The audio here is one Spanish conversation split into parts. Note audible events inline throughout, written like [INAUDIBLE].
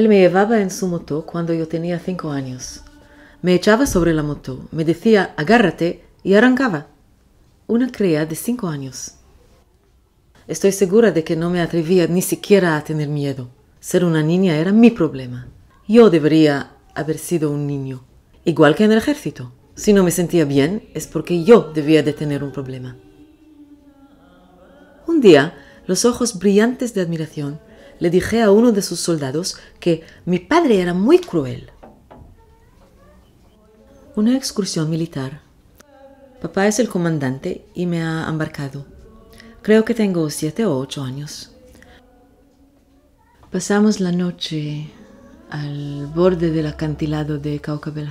Él me llevaba en su moto cuando yo tenía cinco años. Me echaba sobre la moto, me decía agárrate y arrancaba. Una cría de cinco años. Estoy segura de que no me atrevía ni siquiera a tener miedo. Ser una niña era mi problema. Yo debería haber sido un niño, igual que en el ejército. Si no me sentía bien es porque yo debía de tener un problema. Un día, los ojos brillantes de admiración le dije a uno de sus soldados que mi padre era muy cruel. Una excursión militar. Papá es el comandante y me ha embarcado. Creo que tengo siete o ocho años. Pasamos la noche al borde del acantilado de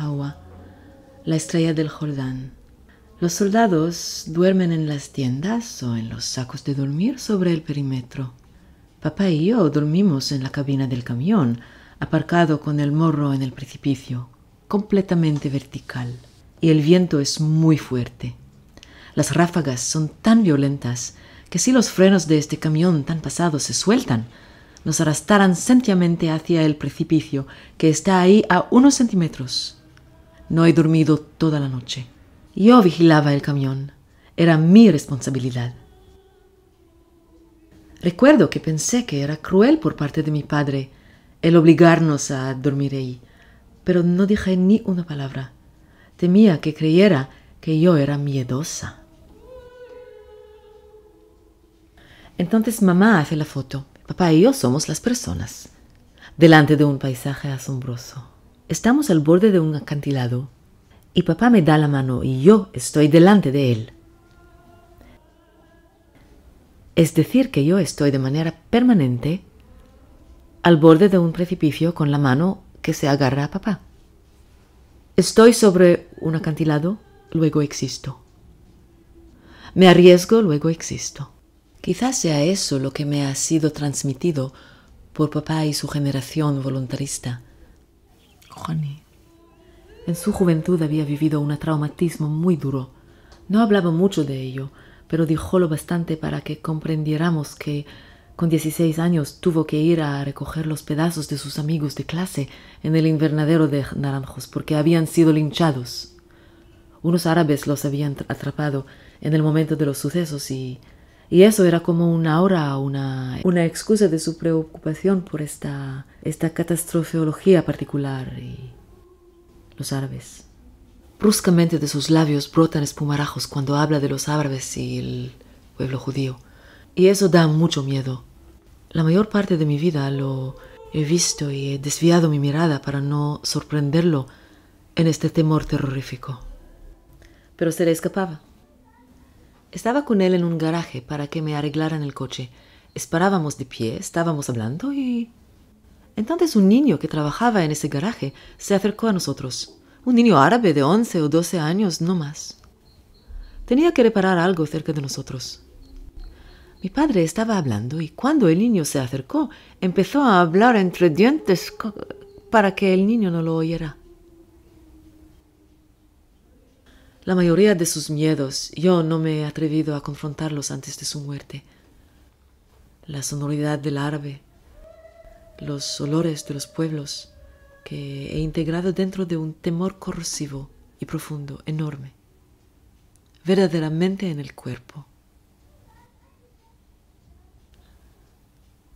Hawa, la estrella del Jordán. Los soldados duermen en las tiendas o en los sacos de dormir sobre el perímetro. Papá y yo dormimos en la cabina del camión, aparcado con el morro en el precipicio, completamente vertical, y el viento es muy fuerte. Las ráfagas son tan violentas que si los frenos de este camión tan pasado se sueltan, nos arrastrarán sencillamente hacia el precipicio que está ahí a unos centímetros. No he dormido toda la noche. Yo vigilaba el camión. Era mi responsabilidad. Recuerdo que pensé que era cruel por parte de mi padre el obligarnos a dormir ahí, pero no dije ni una palabra. Temía que creyera que yo era miedosa. Entonces mamá hace la foto. Papá y yo somos las personas. Delante de un paisaje asombroso. Estamos al borde de un acantilado. Y papá me da la mano y yo estoy delante de él. Es decir, que yo estoy de manera permanente al borde de un precipicio con la mano que se agarra a papá. Estoy sobre un acantilado, luego existo. Me arriesgo, luego existo. Quizás sea eso lo que me ha sido transmitido por papá y su generación voluntarista. Johnny. En su juventud había vivido un traumatismo muy duro. No hablaba mucho de ello, pero dijo lo bastante para que comprendiéramos que con 16 años tuvo que ir a recoger los pedazos de sus amigos de clase en el invernadero de Naranjos porque habían sido linchados. Unos árabes los habían atrapado en el momento de los sucesos y, y eso era como una hora, una, excusa de su preocupación por esta, esta catastrofeología particular y los árabes. Bruscamente de sus labios brotan espumarajos cuando habla de los árabes y el pueblo judío. Y eso da mucho miedo. La mayor parte de mi vida lo he visto y he desviado mi mirada para no sorprenderlo en este temor terrorífico. Pero se le escapaba. Estaba con él en un garaje para que me arreglaran el coche. Esparábamos de pie, estábamos hablando y... Entonces un niño que trabajaba en ese garaje se acercó a nosotros. Un niño árabe de 11 o 12 años, no más. Tenía que reparar algo cerca de nosotros. Mi padre estaba hablando y cuando el niño se acercó, empezó a hablar entre dientes para que el niño no lo oyera. La mayoría de sus miedos yo no me he atrevido a confrontarlos antes de su muerte. La sonoridad del árabe, los olores de los pueblos, que he integrado dentro de un temor corrosivo y profundo, enorme, verdaderamente en el cuerpo.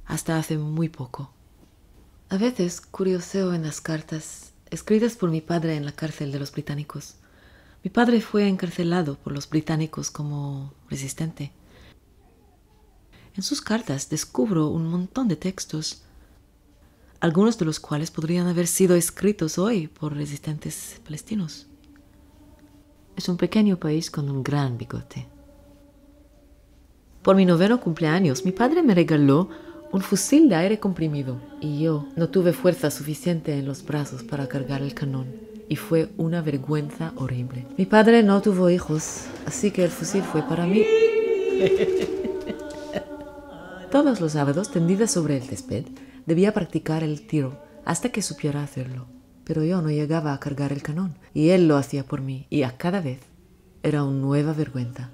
Hasta hace muy poco. A veces curioseo en las cartas escritas por mi padre en la cárcel de los británicos. Mi padre fue encarcelado por los británicos como resistente. En sus cartas descubro un montón de textos algunos de los cuales podrían haber sido escritos hoy por resistentes palestinos. Es un pequeño país con un gran bigote. Por mi noveno cumpleaños, mi padre me regaló un fusil de aire comprimido y yo no tuve fuerza suficiente en los brazos para cargar el canón. Y fue una vergüenza horrible. Mi padre no tuvo hijos, así que el fusil fue para mí. [LAUGHS] Todos los sábados, tendida sobre el césped, Debía practicar el tiro hasta que supiera hacerlo, pero yo no llegaba a cargar el canón y él lo hacía por mí y a cada vez era una nueva vergüenza.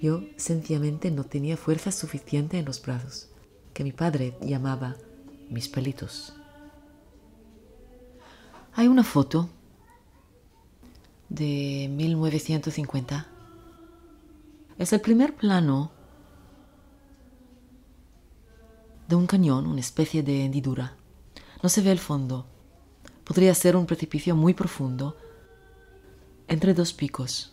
Yo sencillamente no tenía fuerza suficiente en los brazos, que mi padre llamaba mis pelitos. Hay una foto de 1950. Es el primer plano de un cañón una especie de hendidura. No se ve el fondo. Podría ser un precipicio muy profundo entre dos picos.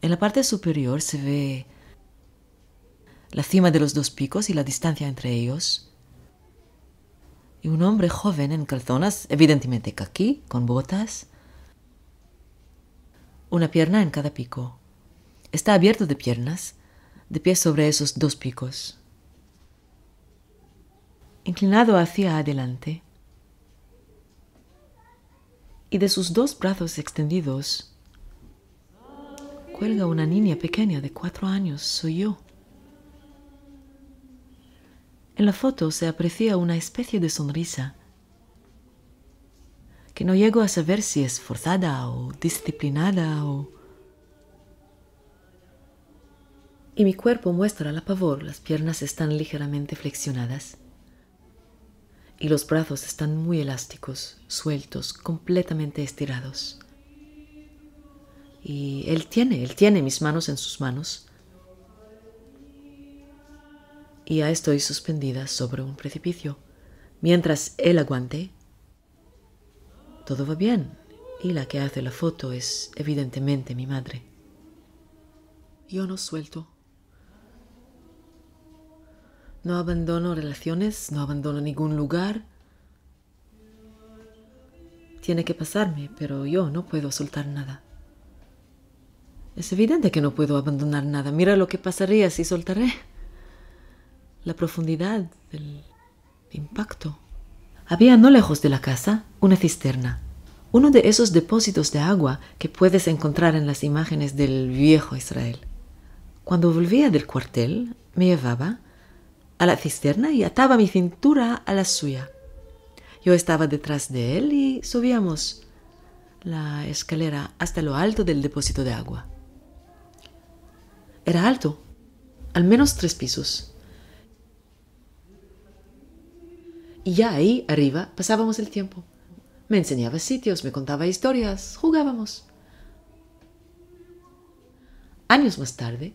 En la parte superior se ve la cima de los dos picos y la distancia entre ellos. Y un hombre joven en calzonas, evidentemente caqui, con botas. Una pierna en cada pico. Está abierto de piernas, de pie sobre esos dos picos inclinado hacia adelante, y de sus dos brazos extendidos cuelga una niña pequeña de cuatro años, soy yo. En la foto se aprecia una especie de sonrisa que no llego a saber si es forzada o disciplinada o... Y mi cuerpo muestra la pavor, las piernas están ligeramente flexionadas y los brazos están muy elásticos, sueltos, completamente estirados. Y él tiene, él tiene mis manos en sus manos. Y ya estoy suspendida sobre un precipicio. Mientras él aguante, todo va bien. Y la que hace la foto es evidentemente mi madre. Yo no suelto no abandono relaciones, no abandono ningún lugar. Tiene que pasarme, pero yo no puedo soltar nada. Es evidente que no puedo abandonar nada. Mira lo que pasaría si soltaré. La profundidad del impacto. Había no lejos de la casa una cisterna, uno de esos depósitos de agua que puedes encontrar en las imágenes del viejo Israel. Cuando volvía del cuartel, me llevaba a la cisterna y ataba mi cintura a la suya. Yo estaba detrás de él y subíamos la escalera hasta lo alto del depósito de agua. Era alto, al menos tres pisos. Y ya ahí arriba pasábamos el tiempo. Me enseñaba sitios, me contaba historias, jugábamos. Años más tarde,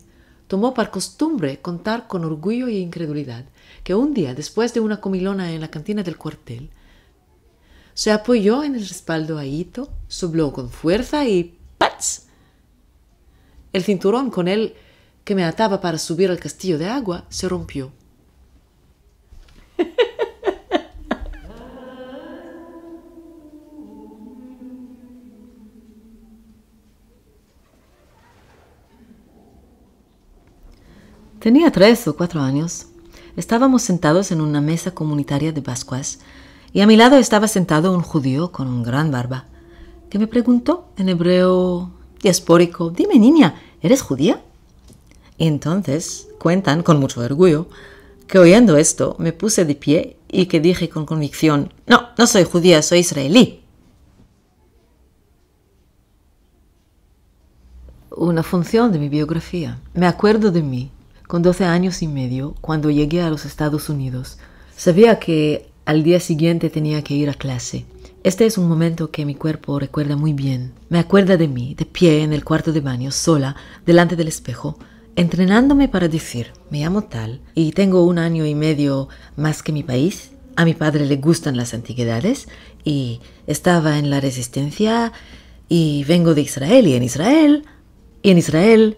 tomó por costumbre contar con orgullo y e incredulidad que un día, después de una comilona en la cantina del cuartel, se apoyó en el respaldo a hito sopló con fuerza y ¡pats! El cinturón con el que me ataba para subir al castillo de agua se rompió Tenía tres o cuatro años. Estábamos sentados en una mesa comunitaria de Pascuas y a mi lado estaba sentado un judío con un gran barba, que me preguntó en hebreo diaspórico, dime niña, ¿eres judía? Y entonces cuentan con mucho orgullo que oyendo esto me puse de pie y que dije con convicción, no, no soy judía, soy israelí. Una función de mi biografía. Me acuerdo de mí con 12 años y medio, cuando llegué a los Estados Unidos, sabía que al día siguiente tenía que ir a clase. Este es un momento que mi cuerpo recuerda muy bien. Me acuerda de mí, de pie en el cuarto de baño, sola, delante del espejo, entrenándome para decir, me llamo tal y tengo un año y medio más que mi país, a mi padre le gustan las antigüedades y estaba en la resistencia y vengo de Israel y en Israel y en Israel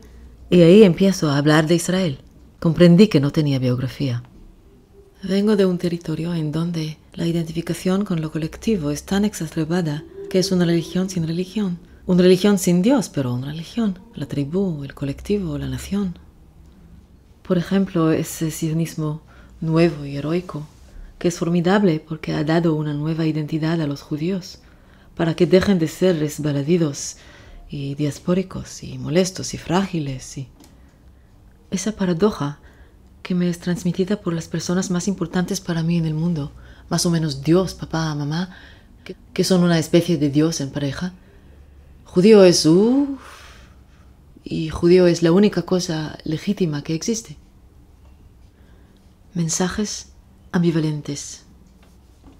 y ahí empiezo a hablar de Israel. Comprendí que no tenía biografía. Vengo de un territorio en donde la identificación con lo colectivo es tan exacerbada que es una religión sin religión. Una religión sin Dios, pero una religión. La tribu, el colectivo, la nación. Por ejemplo, ese sionismo nuevo y heroico, que es formidable porque ha dado una nueva identidad a los judíos, para que dejen de ser resbaladidos y diaspóricos y molestos y frágiles y esa paradoja que me es transmitida por las personas más importantes para mí en el mundo, más o menos Dios, papá, mamá, que, son una especie de Dios en pareja. Judío es uff, y judío es la única cosa legítima que existe. Mensajes ambivalentes.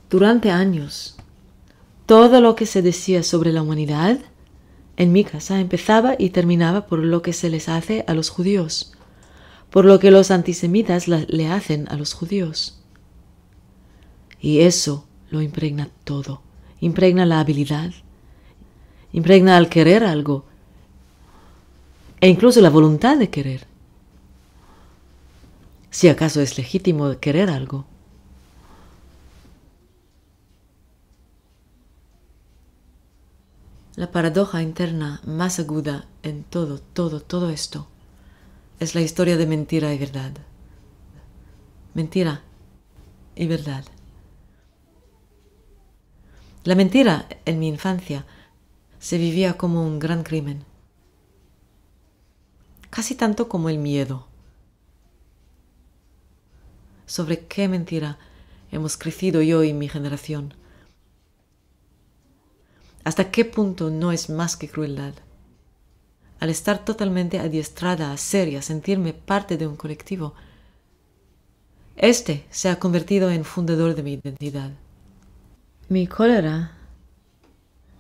Durante años, todo lo que se decía sobre la humanidad en mi casa empezaba y terminaba por lo que se les hace a los judíos, por lo que los antisemitas le hacen a los judíos. Y eso lo impregna todo, impregna la habilidad, impregna al querer algo e incluso la voluntad de querer. Si acaso es legítimo querer algo, La paradoja interna más aguda en todo, todo, todo esto es la historia de mentira y verdad. Mentira y verdad. La mentira en mi infancia se vivía como un gran crimen, casi tanto como el miedo. ¿Sobre qué mentira hemos crecido yo y mi generación? ¿Hasta qué punto no es más que crueldad? Al estar totalmente adiestrada a ser y a sentirme parte de un colectivo, este se ha convertido en fundador de mi identidad. Mi cólera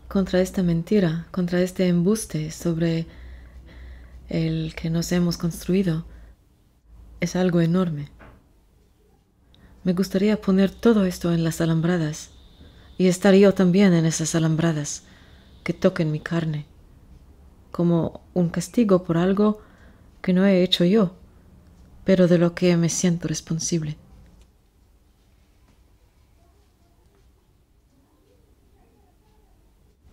contra esta mentira, contra este embuste sobre el que nos hemos construido, es algo enorme. Me gustaría poner todo esto en las alambradas y estar yo también en esas alambradas que toquen mi carne, como un castigo por algo que no he hecho yo, pero de lo que me siento responsable.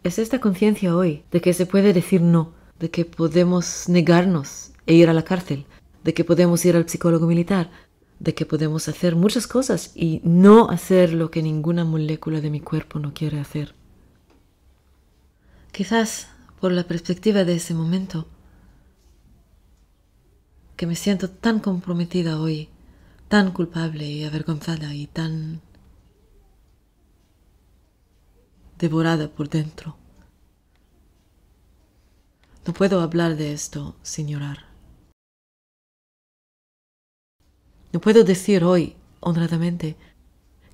Es esta conciencia hoy de que se puede decir no, de que podemos negarnos e ir a la cárcel, de que podemos ir al psicólogo militar, de que podemos hacer muchas cosas y no hacer lo que ninguna molécula de mi cuerpo no quiere hacer. Quizás por la perspectiva de ese momento, que me siento tan comprometida hoy, tan culpable y avergonzada y tan devorada por dentro. No puedo hablar de esto sin llorar. No puedo decir hoy, honradamente,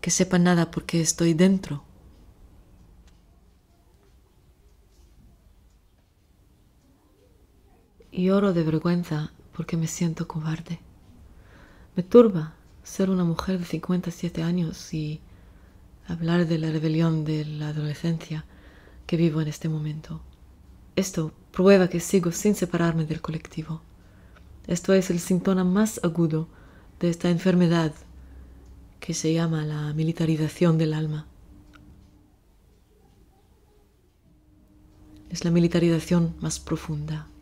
que sepa nada porque estoy dentro. Y oro de vergüenza porque me siento cobarde. Me turba ser una mujer de 57 años y hablar de la rebelión de la adolescencia que vivo en este momento. Esto prueba que sigo sin separarme del colectivo. Esto es el sintoma más agudo de esta enfermedad que se llama la militarización del alma. Es la militarización más profunda.